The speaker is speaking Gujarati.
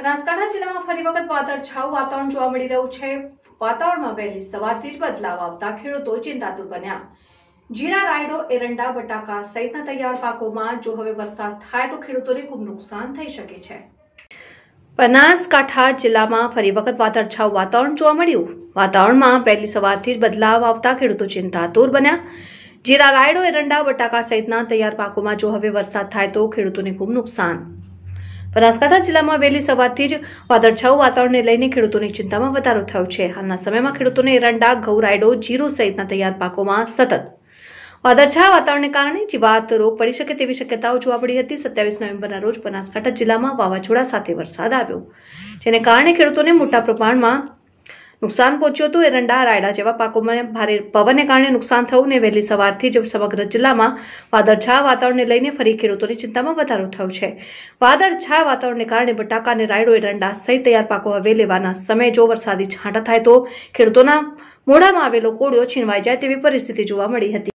બનાસકાંઠા જિલ્લામાં ફરી વખત વાદળછાયું વાતાવરણ જોવા મળી રહ્યું છે વાતાવરણમાં વહેલી સવારથી જ બદલાવ આવતા ખેડૂતો ચિંતાતુર બન્યા જીરા રાયડો એરંડા બટાકા સહિતના તૈયાર પાકોમાં જો હવે વરસાદ થાય તો ખેડૂતોને ખૂબ નુકસાન થઈ શકે છે બનાસકાંઠા જિલ્લામાં ફરી વખત વાદળછાયું વાતાવરણ જોવા મળ્યું વાતાવરણમાં પહેલી સવારથી જ બદલાવ આવતા ખેડૂતો ચિંતાતુર બન્યા જીરા રાયડો એરંડા બટાકા સહિતના તૈયાર પાકોમાં જો હવે વરસાદ થાય તો ખેડૂતોને ખૂબ નુકસાન બનાસકાંઠા જિલ્લામાં વહેલી સવારથી જ વાદળછાયું વાતાવરણને લઈને ખેડૂતોની ચિંતામાં વધારો થયો છે હાલના સમયમાં ખેડૂતોને એરંડા ઘઉં રાયડો જીરું સહિતના તૈયાર પાકોમાં સતત વાદળછાયા વાતાવરણને કારણે જીવાત રોગ પડી શકે તેવી શક્યતાઓ જોવા મળી હતી સત્યાવીસ નવેમ્બરના રોજ બનાસકાંઠા જિલ્લામાં વાવાઝોડા સાથે વરસાદ આવ્યો જેને કારણે ખેડૂતોને મોટા પ્રમાણમાં નુકસાન પહોંચ્યું હતું એરંડા રાયડા જેવા પાકોમાં ભારે પવનને કારણે નુકસાન થયું ને વહેલી સવારથી જ સમગ્ર જિલ્લામાં વાદળછાયા વાતાવરણને લઈને ફરી ખેડૂતોની ચિંતામાં વધારો થયો છે વાદળછાયા વાતાવરણને કારણે બટાકા અને રાયડો એરંડા સહિત તૈયાર પાકો હવે લેવાના સમયે જો વરસાદી છાંટા થાય તો ખેડૂતોના મોઢામાં આવેલો કોળિયો છીનવાઈ જાય તેવી પરિસ્થિતિ જોવા મળી હતી